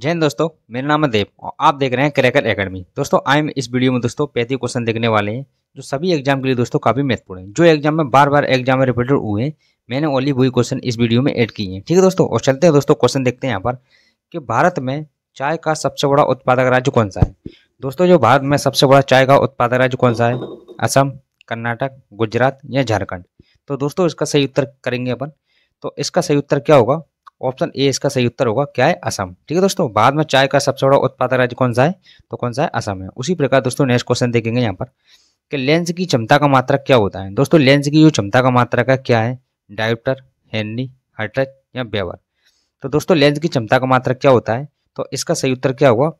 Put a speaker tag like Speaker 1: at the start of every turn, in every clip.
Speaker 1: जैन दोस्तों मेरा नाम है देव और आप देख रहे हैं क्रैकर एकेडमी दोस्तों आई एम इस वीडियो में दोस्तों पैंतीस क्वेश्चन देखने वाले हैं जो सभी एग्जाम के लिए दोस्तों काफ़ी महत्वपूर्ण है जो एग्जाम में बार बार एग्जाम में रिपीटेड हुए हैं मैंने ओनली वही क्वेश्चन इस वीडियो में एड किए हैं ठीक है दोस्तों और चलते हैं दोस्तों क्वेश्चन देखते हैं यहाँ पर कि भारत में चाय का सबसे बड़ा उत्पादक राज्य कौन सा है दोस्तों जो भारत में सबसे बड़ा चाय का उत्पादक राज्य कौन सा है असम कर्नाटक गुजरात या झारखंड तो दोस्तों इसका सही उत्तर करेंगे अपन तो इसका सही उत्तर क्या होगा ऑप्शन ए इसका सही उत्तर होगा क्या है असम ठीक है दोस्तों बाद में चाय का सबसे बड़ा उत्पादक राज्य कौन सा है तो कौन सा है असम है उसी प्रकार दोस्तों नेक्स्ट क्वेश्चन देखेंगे यहाँ पर कि लेंस की क्षमता का मात्रक क्या होता है दोस्तों लेंस की जो क्षमता का मात्रा का क्या है डायप्टर हेनी हटरच या बेवर तो दोस्तों लेंस की क्षमता का मात्रक क्या होता है तो इसका सही उत्तर क्या होगा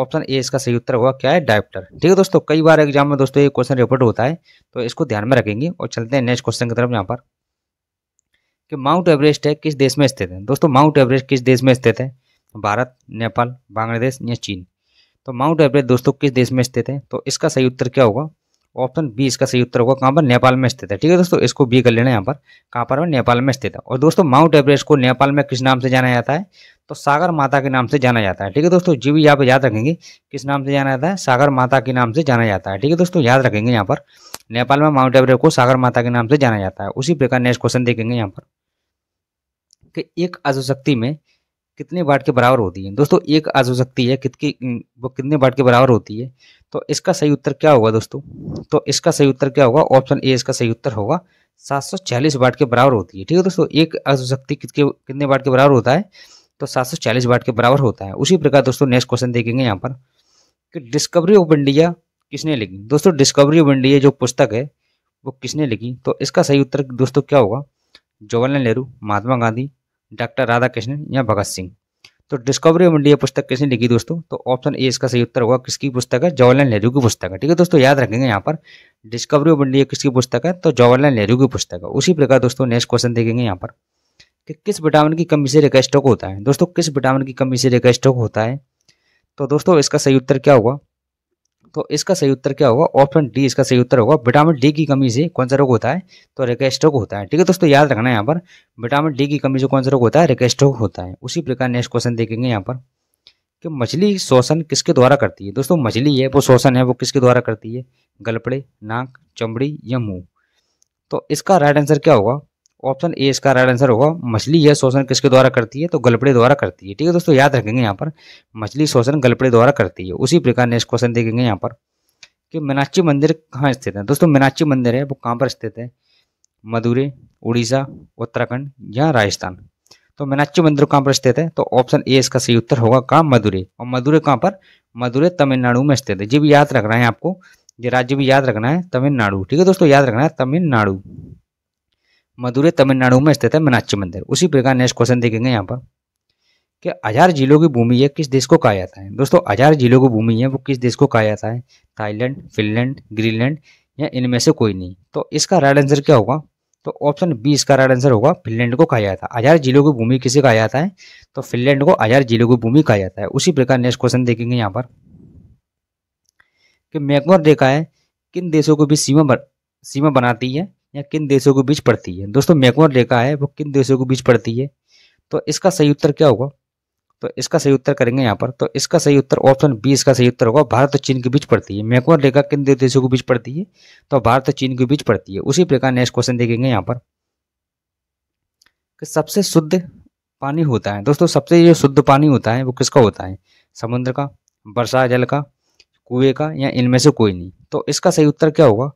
Speaker 1: ऑप्शन ए इसका सही उत्तर होगा क्या है डायप्टर ठीक है दोस्तों कई बार एग्जाम में दोस्तों ये क्वेश्चन रिपोर्ट होता है तो इसको ध्यान में रखेंगे और चलते हैं नेक्स्ट क्वेश्चन की तरफ यहाँ पर कि माउंट एवरेस्ट है किस देश में स्थित है दोस्तों माउंट एवरेस्ट किस देश में स्थित है भारत नेपाल बांग्लादेश या चीन तो माउंट एवरेस्ट दोस्तों किस देश में स्थित है तो इसका सही उत्तर क्या होगा ऑप्शन बी इसका सही उत्तर होगा कहाँ पर नेपाल में स्थित है ठीक है दोस्तों इसको बी कर लेना यहाँ पर कहाँ पर नेपाल में स्थित है और दोस्तों माउंट एवरेस्ट को नेपाल में किस नाम से जाना जाता है तो सागर माता के नाम से जाना जाता है ठीक है दोस्तों जी भी यहाँ पर याद रखेंगे किस नाम से जाना जाता है सागर माता के नाम से जाना जाता है ठीक है दोस्तों याद रखेंगे यहाँ पर नेपाल में माउंट एवरेस्ट को सागर माता के नाम से जाना जाता है उसी प्रकार नेक्स्ट क्वेश्चन देखेंगे यहाँ पर कि एक आजुशक्ति में कितने वाट के बराबर होती है दोस्तों एक आजुशक्ति है कितनी वो कितने वाट के बराबर होती है तो इसका सही उत्तर क्या होगा दोस्तों तो इसका सही उत्तर क्या होगा ऑप्शन ए इसका सही उत्तर होगा सात सौ चालीस वाट के बराबर होती है ठीक है दोस्तों एक आजुशक्ति कितने कितने वाट के बराबर होता है तो सात सौ चालीस वाट के बराबर होता है उसी प्रकार दोस्तों नेक्स्ट क्वेश्चन देखेंगे यहाँ पर कि डिस्कवरी ऑफ इंडिया किसने लिखी दोस्तों डिस्कवरी ऑफ इंडिया जो पुस्तक है वो किसने लिखी तो इसका सही उत्तर दोस्तों क्या होगा जवाहरलाल नेहरू महात्मा गांधी डॉक्टर राधा कृष्णन या भगत सिंह तो डिस्कवरी ऑफ इंडिया पुस्तक किसने लिखी दोस्तों तो ऑप्शन ए इसका सही उत्तर होगा किसकी पुस्तक है जवाहरलाल नेहरू की पुस्तक है ठीक है दोस्तों याद रखेंगे यहाँ पर डिस्कवरी ऑफ इंडिया किसकी पुस्तक है तो जवाहरलाल नेहरू की पुस्तक है उसी प्रकार दोस्तों नेक्स्ट क्वेश्चन देखेंगे यहाँ पर कि किस विटामिन की कमी से रेखा स्टॉक होता है दोस्तों किस विटामिन की कमी से रेगा स्टॉक होता है तो दोस्तों इसका सही उत्तर क्या होगा तो इसका सही उत्तर क्या होगा ऑप्शन डी इसका सही उत्तर होगा विटामिन डी की कमी से कौन सा रोग होता है तो रिकेस्ट्रोक होता है ठीक है दोस्तों याद रखना यहाँ पर विटामिन डी की कमी से कौन सा रोग होता है रिकेस्ट्रोक होता है उसी प्रकार नेक्स्ट क्वेश्चन देखेंगे यहाँ पर कि मछली शोषण किसके द्वारा करती है दोस्तों मछली है वो शोषण है वो किसके द्वारा करती है गलपड़े नाक चमड़ी या मुंह तो इसका राइट आंसर क्या होगा ऑप्शन ए इसका राइट आंसर होगा मछली यह शोषण किसके द्वारा करती है तो गलपड़े द्वारा करती है ठीक है दोस्तों याद रखेंगे यहाँ पर मछली शोषण गलपड़े द्वारा करती है उसी प्रकार नेक्स्ट क्वेश्चन देखेंगे यहाँ पर कि मीनाक्षी मंदिर कहाँ स्थित है दोस्तों मीनाक्षी मंदिर है वो कहाँ पर स्थित है मदुरे उड़ीसा उत्तराखंड या राजस्थान तो मीनाक्षी मंदिर कहाँ पर स्थित है तो ऑप्शन ए इसका सही उत्तर होगा कहाँ मदुरे और मदुरे कहाँ पर मदुरे तमिलनाडु में स्थित है जी भी याद रखना है आपको ये राज्य भी याद रखना है तमिलनाडु ठीक है दोस्तों याद रखना है तमिलनाडु मदुरै तमिलनाडु में स्थित है मीनाक्षी मंदिर उसी प्रकार नेक्स्ट क्वेश्चन देखेंगे यहाँ पर कि हजार जिलों की भूमि है किस देश को कहा जाता है दोस्तों हजार जिलों की भूमि है वो किस देश को कहा जाता है थाईलैंड फिनलैंड ग्रीनलैंड या इनमें से कोई नहीं तो इसका राइट आंसर क्या होगा तो ऑप्शन बी इसका राइट आंसर होगा फिनलैंड को कहा जाता है हजार जिलों की भूमि किसे कहा जाता है तो फिनलैंड को हजार जिलों की भूमि कहा जाता है उसी प्रकार नेक्स्ट क्वेश्चन देखेंगे यहाँ पर कि मैकमोर रेखा है किन देशों को भी सीमा बन, सीमा बनाती है या किन देशों के बीच पड़ती है दोस्तों मैकमोर रेखा है वो किन देशों के बीच पड़ती है तो इसका सही उत्तर क्या होगा तो इसका सही उत्तर करेंगे यहाँ पर तो इसका सही उत्तर ऑप्शन बी इसका सही उत्तर होगा भारत और चीन के बीच पड़ती है मैकमोर रेखा किन देशों के बीच पड़ती है तो भारत और चीन के बीच पड़ती है उसी प्रकार नेक्स्ट क्वेश्चन देखेंगे यहाँ पर कि सबसे शुद्ध पानी होता है दोस्तों सबसे जो शुद्ध पानी होता है वो किसका होता है समुद्र का वर्षा जल का कुएं का या इनमें से कोई नहीं तो इसका सही उत्तर क्या होगा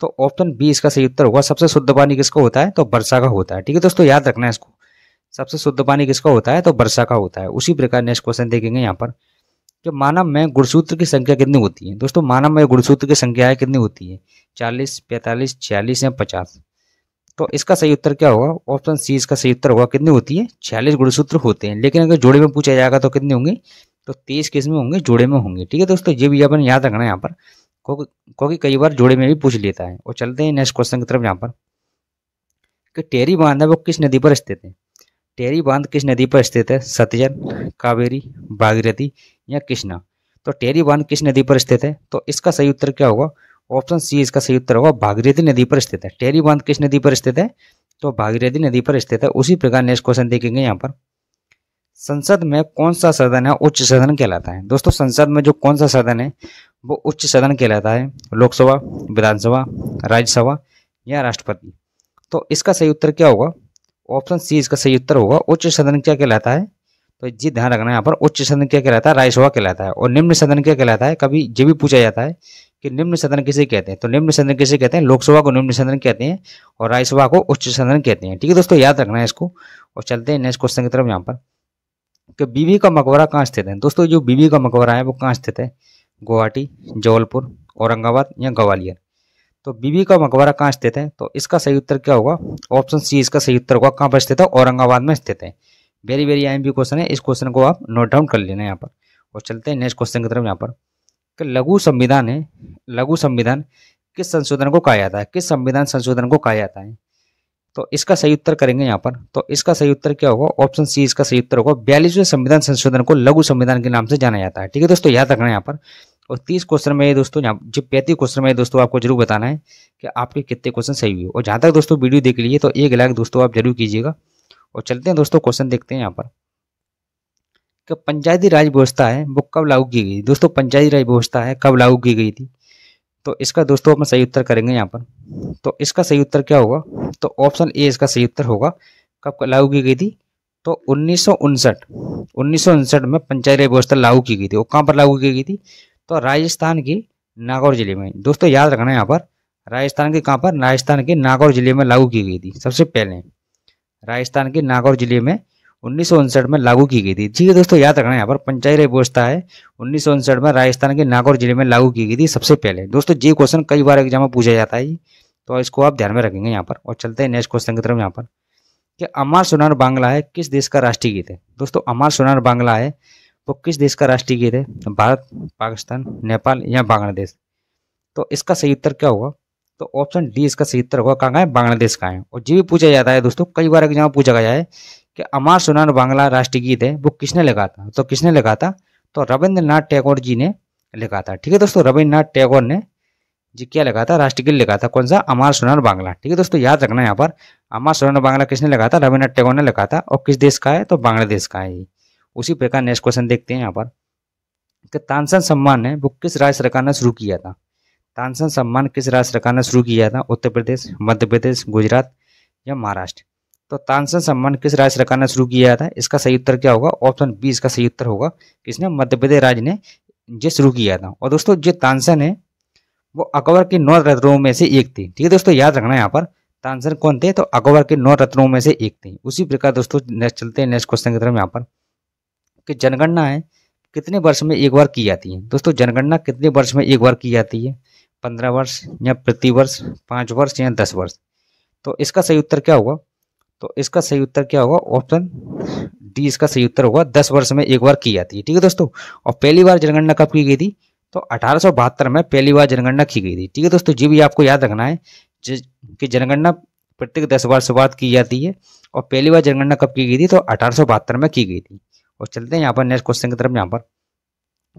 Speaker 1: तो ऑप्शन बी इसका सही उत्तर होगा सबसे शुद्ध पानी किसका होता है तो वर्षा का होता है ठीक है दोस्तों याद रखना है इसको सबसे शुद्ध पानी किसका होता है तो वर्षा का होता है उसी प्रकार नेक्स्ट क्वेश्चन देखेंगे यहाँ पर कि मानव में गुणसूत्र की संख्या कितनी होती है दोस्तों मानव में गुणसूत्र की संख्या कितनी होती है चालीस पैंतालीस छियालीस या पचास तो इसका सही उत्तर क्या होगा ऑप्शन सी इसका सही उत्तर होगा कितनी होती है छियालीस गुणसूत्र होते हैं लेकिन अगर जोड़े में पूछा जाएगा तो कितने होंगे तो तेईस किस में होंगे जोड़े में होंगे ठीक है दोस्तों ये भी अपन याद रखना है यहाँ पर क्योंकि कई बार जोड़े में भी पूछ लेता है और चलते हैं नेक्स्ट क्वेश्चन की तरफ यहाँ पर कि टेरी बांध है वो किस नदी पर स्थित है टेरी बांध किस नदी पर स्थित है सतजल कावेरी भागीरथी या कृष्णा तो टेरी बांध किस नदी पर स्थित है तो इसका सही उत्तर क्या होगा ऑप्शन सी इसका सही उत्तर होगा भागीरथी नदी पर स्थित है टेरी बांध किस नदी पर स्थित है तो भागीरथी नदी पर स्थित है उसी प्रकार नेक्स्ट क्वेश्चन देखेंगे यहाँ पर संसद में कौन सा सदन है उच्च सदन कहलाता है दोस्तों संसद में जो कौन सा सदन है वो उच्च सदन कहलाता है लोकसभा विधानसभा राज्यसभा या राष्ट्रपति तो इसका सही उत्तर क्या होगा ऑप्शन सी इसका सही उत्तर होगा उच्च सदन क्या कहलाता है तो जी ध्यान रखना यहाँ पर उच्च सदन क्या कहलाता है राज्यसभा कहलाता है और निम्न सदन क्या कहलाता है कभी ये भी पूछा जाता है कि निम्न सदन किसे कहते हैं तो निम्न सदन किसे कहते हैं लोकसभा को निम्न सदन कहते हैं और राज्यसभा को उच्च सदन कहते हैं ठीक है दोस्तों याद रखना है इसको और चलते हैं नेक्स्ट क्वेश्चन की तरफ यहाँ पर कि बीबी का मकबरा कहाँ स्थित है दोस्तों जो बीबी का मकबरा है वो कहाँ स्थित है गुवाहाटी जबलपुर औरंगाबाद या ग्वालियर तो बीबी का मकबरा कहाँ स्थित है तो इसका सही उत्तर क्या होगा ऑप्शन सी इसका सही उत्तर होगा कहाँ पर स्थित है औरंगाबाद में स्थित है वेरी वेरी आई क्वेश्चन है इस क्वेश्चन को आप नोट डाउन कर लेना यहाँ पर और चलते हैं नेक्स्ट क्वेश्चन की तरफ यहाँ पर कि लघु संविधान है लघु संविधान किस संशोधन को कहा जाता है किस संविधान संशोधन को कहा जाता है तो इसका सही उत्तर करेंगे यहाँ पर तो इसका सही उत्तर क्या होगा ऑप्शन सी इसका सही उत्तर होगा बयालीसवें संविधान संशोधन को लघु संविधान के नाम से जाना जाता है ठीक है दोस्तों याद रखना यहाँ पर और तीस क्वेश्चन में दोस्तों यहाँ जो पैंतीस क्वेश्चन में दोस्तों आपको जरूर बताना है कि आपके कितने क्वेश्चन सही हुए और जहाँ तक दोस्तों वीडियो देख लीजिए तो एक लाख दोस्तों आप जरूर कीजिएगा और चलते हैं दोस्तों क्वेश्चन देखते हैं यहाँ पर पंचायती राज व्यवस्था है वो कब लागू की गई दोस्तों पंचायती राज व्यवस्था है कब लागू की गई थी तो इसका दोस्तों अपना सही उत्तर करेंगे यहाँ पर तो इसका सही उत्तर क्या होगा तो ऑप्शन ए इसका सही उत्तर होगा कब लागू की गई थी तो उन्नीस सौ में पंचायत व्यवस्था लागू की गई थी वो कहाँ पर लागू की गई थी तो राजस्थान की नागौर जिले में दोस्तों याद रखना यहाँ पर राजस्थान के कहाँ पर राजस्थान के नागौर जिले में लागू की गई थी सबसे पहले राजस्थान के नागौर जिले में उन्नीस में लागू की गई थी ठीक है दोस्तों याद रखना यहाँ पर पंचायत व्यवस्था है उन्नीस में राजस्थान के नागौर जिले में लागू की गई थी सबसे पहले दोस्तों जी क्वेश्चन कई बार एग्जाम में पूछा जाता है तो इसको आप ध्यान में रखेंगे यहाँ पर और चलते हैं नेक्स्ट क्वेश्चन की तरफ यहाँ पर कि अमार सोनार बांग्ला है किस देश का राष्ट्रीय गीत है दोस्तों अमार सोनार बांग्ला है वो तो किस देश का राष्ट्रीय गीत है भारत पाकिस्तान नेपाल या बांग्लादेश तो इसका सही उत्तर क्या होगा तो ऑप्शन डी इसका सही उत्तर होगा कहाँ का है बांग्लादेश का है और जी भी पूछा जाता है दोस्तों कई बार एग्जाम पूछा गया है कि अमार सुनार बांग्ला राष्ट्रीय गीत है वो किसने लिखा था तो किसने लिखा था तो रविंद्रनाथ टैगोर जी ने लिखा था ठीक है दोस्तों रविन्द्रनाथ टैगोर ने जी क्या लिखा था गीत लिखा था कौन सा अमार सुनार बांग्ला ठीक है दोस्तों याद रखना यहाँ पर अमार सुनार बांग्ला किसने लगा था रविन्द्रनाथ टैगोर ने लिखा था और किस देश का है तो बांग्लादेश का है उसी प्रकार नेक्स्ट क्वेश्चन देखते हैं यहाँ पर कि तानसन सम्मान है वो किस राज्य सरकार ने शुरू किया था तानसन सम्मान किस राज्य सरकार ने शुरू किया था उत्तर प्रदेश मध्य प्रदेश गुजरात या महाराष्ट्र तो तानसेन सम्मान किस राज्य सरकार ने शुरू किया था इसका सही उत्तर क्या होगा ऑप्शन बी इसका सही उत्तर होगा किसने मध्य प्रदेश राज्य ने जो शुरू किया था और दोस्तों जो तानसेन है वो अकबर के नौ रत्नों में से एक थी ठीक है दोस्तों याद रखना यहाँ पर तानसेन कौन थे तो अकबर के नौ रत्नों में से एक थी उसी प्रकार दोस्तों नेक्स्ट चलते हैं नेक्स्ट क्वेश्चन की तरफ यहाँ पर कि जनगणना है कितने वर्ष में एक बार की जाती है दोस्तों जनगणना कितने वर्ष में एक बार की जाती है पंद्रह वर्ष या प्रतिवर्ष पाँच वर्ष या दस वर्ष तो इसका सही उत्तर क्या होगा तो इसका सही उत्तर क्या होगा ऑप्शन डी इसका सही उत्तर होगा दस वर्ष में एक बार की जाती है ठीक है दोस्तों और पहली बार जनगणना कब की गई थी तो अठारह में पहली बार जनगणना की गई थी ठीक है दोस्तों जी भी आपको याद रखना है कि जनगणना प्रत्येक दस वर्ष बाद की जाती है और पहली बार जनगणना कब की गई थी तो अठारह में की गई थी और चलते हैं यहाँ पर नेक्स्ट क्वेश्चन की तरफ यहाँ पर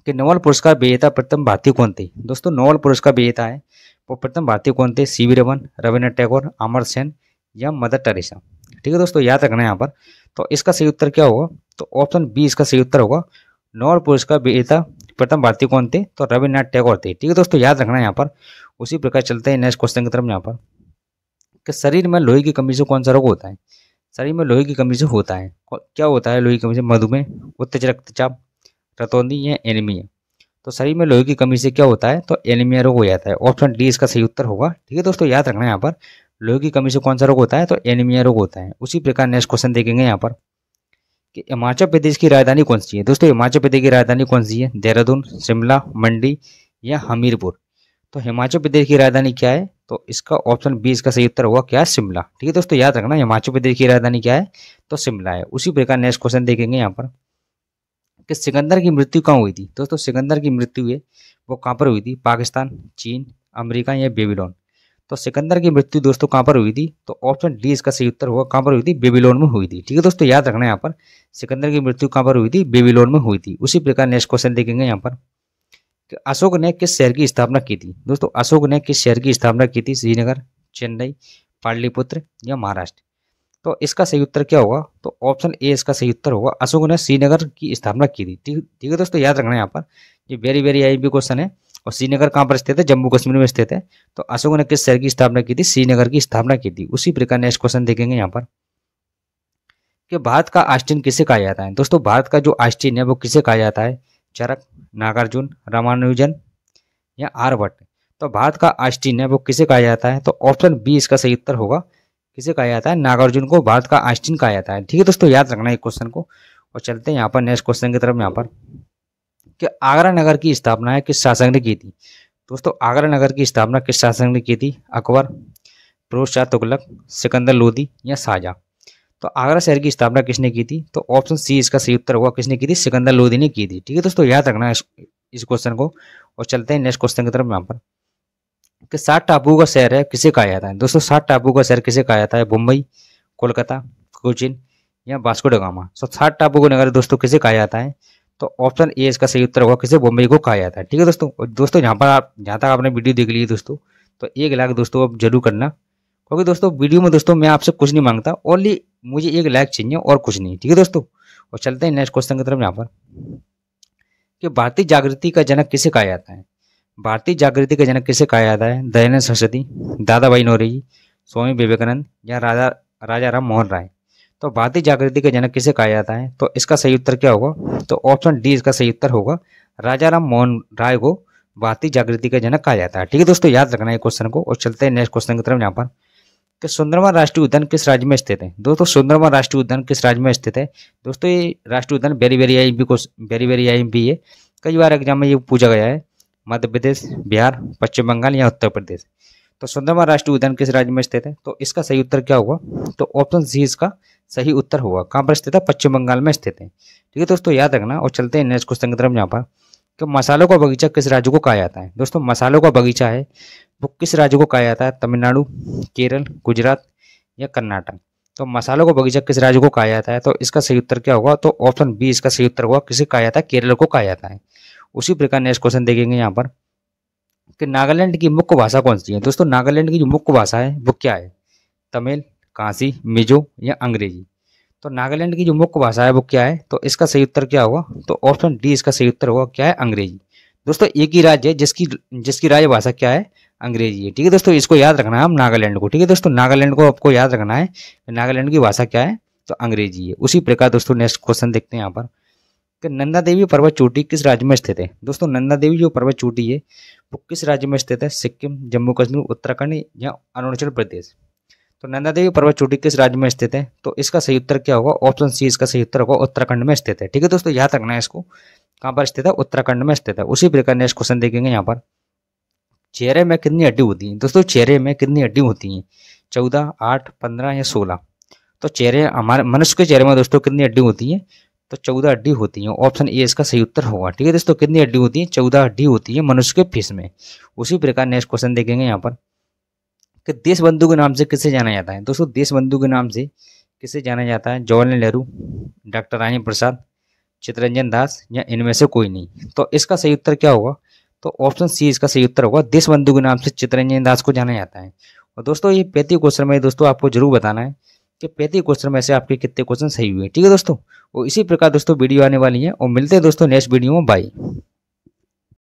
Speaker 1: कि नोवल पुरस्कार विजेता प्रथम भारतीय कौन थे दोस्तों नोवल पुरस्कार विजेता है वो प्रथम भारतीय कौन थे सी वी रमन रविन्द्र टैगोर अमर सेन या मदर टेरेसा ठीक है दोस्तों याद रखना है यहाँ पर तो इसका सही उत्तर क्या होगा तो ऑप्शन बी इसका सही उत्तर होगा नोबल पुरस्कार विजेता प्रथम भारतीय कौन थे तो रविन्द्रनाथ टैगोर थे ठीक है दोस्तों याद रखना है यहाँ पर उसी प्रकार चलते हैं नेक्स्ट क्वेश्चन की तरफ यहाँ पर कि शरीर में लोहे की कमी से कौन सा रोग होता है शरीर में लोहे की कमी से होता है क्या होता है लोहे की कमी से मधुमेह उच्च रक्तचाप रतौंदी या एनीमिया तो शरीर में लोहे की कमी से क्या होता है तो एनीमिया रोग हो जाता है ऑप्शन डी इसका सही उत्तर होगा ठीक है दोस्तों याद रखना यहाँ पर लोहे की कमी से कौन सा रोग होता है तो एनीमिया रोग होता है उसी प्रकार नेक्स्ट क्वेश्चन देखेंगे यहाँ पर कि हिमाचल प्रदेश की राजधानी कौन सी है दोस्तों हिमाचल प्रदेश की राजधानी कौन सी है देहरादून शिमला मंडी या हमीरपुर तो हिमाचल प्रदेश की राजधानी क्या है तो इसका ऑप्शन बी इसका सही उत्तर होगा क्या शिमला ठीक है दोस्तों याद रखना हिमाचल प्रदेश की राजधानी क्या है तो शिमला है उसी प्रकार नेक्स्ट क्वेश्चन देखेंगे यहाँ पर कि सिकंदर की मृत्यु कहाँ हुई थी दोस्तों सिकंदर की मृत्यु है वो कहाँ पर हुई थी पाकिस्तान चीन अमेरिका या बेबीलोन तो सिकंदर की मृत्यु दोस्तों कहाँ पर हुई थी तो ऑप्शन डी इसका सही उत्तर होगा कहाँ पर हुई थी बेबीलोन में हुई थी ठीक है दोस्तों याद रखना यहाँ पर सिकंदर की मृत्यु कहाँ पर हुई थी बेबीलोन में हुई थी उसी प्रकार नेक्स्ट क्वेश्चन देखेंगे यहाँ पर कि अशोक ने किस शहर की स्थापना की थी दोस्तों अशोक ने किस शहर की स्थापना की थी श्रीनगर चेन्नई पाटलिपुत्र या महाराष्ट्र तो इसका सही उत्तर क्या होगा तो ऑप्शन ए इसका सही उत्तर होगा अशोक ने श्रीनगर की स्थापना की थी ठीक है दोस्तों याद रखना यहाँ पर ये वेरी वेरी आई भी क्वेश्चन है और श्रीनगर कहाँ पर स्थित है जम्मू कश्मीर में स्थित है तो अशोक ने किस शहर की स्थापना की थी श्रीनगर की स्थापना की थी उसी प्रकार नेक्स्ट क्वेश्चन देखेंगे यहाँ पर कि भारत का आस्टिन किसे कहा जाता है दोस्तों भारत का जो आस्टिन है वो किसे कहा जाता है चरक नागार्जुन रामानुजन या आर्यभट्ट तो भारत का आस्टिन है वो किसे कहा जाता है तो ऑप्शन बी इसका सही उत्तर होगा किसे कहा जाता है नागार्जुन को भारत का आइंस्टीन कहा जाता है ठीक है दोस्तों याद रखना एक क्वेश्चन को और चलते हैं यहाँ पर नेक्स्ट क्वेश्चन की तरफ यहाँ पर कि आगरा नगर की स्थापना है किस शासक ने की थी दोस्तों आगरा नगर की स्थापना किस शासक ने की थी अकबर फिरोज शाह तुगलक सिकंदर लोधी या शाहजहाँ तो आगरा शहर की स्थापना किसने की थी तो ऑप्शन सी इसका सही उत्तर होगा किसने की थी सिकंदर लोधी ने की थी ठीक है दोस्तों याद रखना इस क्वेश्चन को और चलते हैं नेक्स्ट क्वेश्चन की तरफ यहाँ पर कि सात टापू का शहर है किसे कहा जाता है दोस्तों सात टापू का शहर किसे कहा जाता है मुंबई कोलकाता कोचिन या डगामा सो सात टापू को नगर दोस्तों किसे कहा जाता है तो ऑप्शन ए इसका सही उत्तर होगा किसे बम्बई को कहा जाता है ठीक है दोस्तों दोस्तों यहाँ पर आप जहाँ तक आपने वीडियो देख ली है दोस्तों तो एक लाख दोस्तों आप जरूर करना क्योंकि दोस्तों वीडियो में दोस्तों मैं आपसे कुछ नहीं मांगता ओनली मुझे एक लाख चाहिए और कुछ नहीं ठीक है दोस्तों और चलते हैं नेक्स्ट क्वेश्चन की तरफ यहाँ पर कि भारतीय जागृति का जनक किसे कहा जाता है भारतीय जागृति का जनक किसे कहा जाता है दयानंद सरस्वती भाई नौरेजी स्वामी विवेकानंद या राजा राजा राम मोहन राय तो भारतीय जागृति का जनक किसे कहा जाता है तो इसका सही उत्तर क्या होगा तो ऑप्शन डी इसका सही उत्तर होगा राजा राम मोहन राय को भारतीय जागृति का जनक कहा जाता है ठीक है दोस्तों याद रखना है क्वेश्चन को और चलते हैं नेक्स्ट क्वेश्चन की तरफ यहाँ पर कि तो सुंदरमा राष्ट्रीय उद्यान किस राज्य में स्थित है दोस्तों सुंदरमा राष्ट्रीय उद्यान किस राज्य में स्थित है दोस्तों ये राष्ट्रीय उद्यान बेरी बेरी आई बी बेरी बेरी आई बी है कई बार एग्जाम में ये पूछा गया है मध्य प्रदेश बिहार पश्चिम बंगाल या उत्तर प्रदेश तो सुंदरबन राष्ट्रीय उद्यान किस राज्य में स्थित है तो इसका सही उत्तर क्या होगा तो ऑप्शन सी इसका सही उत्तर होगा कहाँ पर स्थित है पश्चिम बंगाल में स्थित है ठीक है दोस्तों याद रखना और चलते हैं नेक्स्ट क्वेश्चन की तरफ यहाँ पर कि मसालों का बगीचा किस राज्य को कहा जाता है दोस्तों मसालों का बगीचा है वो किस राज्य को कहा जाता है तमिलनाडु केरल गुजरात या कर्नाटक तो मसालों का बगीचा किस राज्य को कहा जाता है तो इसका सही उत्तर क्या होगा तो ऑप्शन बी इसका सही उत्तर होगा किसे कहा जाता है केरल को कहा जाता है उसी प्रकार नेक्स्ट क्वेश्चन देखेंगे यहाँ पर कि नागालैंड की मुख्य भाषा कौन सी है दोस्तों नागालैंड की जो मुख्य भाषा है वो क्या है तमिल कांसी मिजो या अंग्रेजी तो नागालैंड की जो मुख्य भाषा है वो क्या है तो इसका सही उत्तर क्या होगा तो ऑप्शन डी इसका सही उत्तर होगा क्या है अंग्रेजी दोस्तों एक ही राज्य है जिसकी जिसकी राजभाषा क्या है अंग्रेजी है ठीक है दोस्तों इसको याद रखना है हम नागालैंड को ठीक है दोस्तों नागालैंड को आपको याद रखना है नागालैंड की भाषा क्या है तो अंग्रेजी है उसी प्रकार दोस्तों नेक्स्ट क्वेश्चन देखते हैं यहाँ पर कि नंदा देवी पर्वत चोटी किस राज्य में स्थित है दोस्तों नंदा देवी जो पर्वत चोटी है वो किस राज्य में स्थित है सिक्किम जम्मू कश्मीर उत्तराखंड या अरुणाचल प्रदेश तो नंदा देवी पर्वत चोटी किस राज्य में स्थित है तो इसका सही उत्तर क्या होगा ऑप्शन सी इसका सही उत्तर होगा उत्तराखंड में स्थित है ठीक है दोस्तों याद रखना है इसको कहाँ पर स्थित है उत्तराखंड में स्थित है उसी प्रकार नेक्स्ट क्वेश्चन देखेंगे यहाँ पर चेहरे में कितनी हड्डी होती है दोस्तों चेहरे में कितनी हड्डी होती हैं चौदह आठ पंद्रह या सोलह तो चेहरे हमारे मनुष्य के चेहरे में दोस्तों कितनी हड्डी होती है तो चौदह हड्डी होती हैं ऑप्शन ए इसका सही उत्तर होगा ठीक है दोस्तों कितनी हड्डी होती है चौदह हड्डी होती है मनुष्य के फीस में उसी प्रकार नेक्स्ट क्वेश्चन देखेंगे यहाँ पर कि बंधु के नाम से किसे जाना जाता है दोस्तों बंधु के नाम से किसे जाना जाता है जवाहरलाल नेहरू डॉक्टर रानी प्रसाद चित्रंजन दास या इनमें से कोई नहीं तो इसका सही उत्तर क्या होगा तो ऑप्शन सी इसका सही उत्तर होगा देश बंधु के नाम से चित्रंजन दास को जाना जाता है और दोस्तों ये पैंतीस क्वेश्चन में दोस्तों आपको जरूर बताना है कि पैंतीस क्वेश्चन में से आपके कितने क्वेश्चन सही हुए ठीक है दोस्तों और तो इसी प्रकार दोस्तों वीडियो आने वाली है और मिलते हैं दोस्तों नेक्स्ट वीडियो में बाई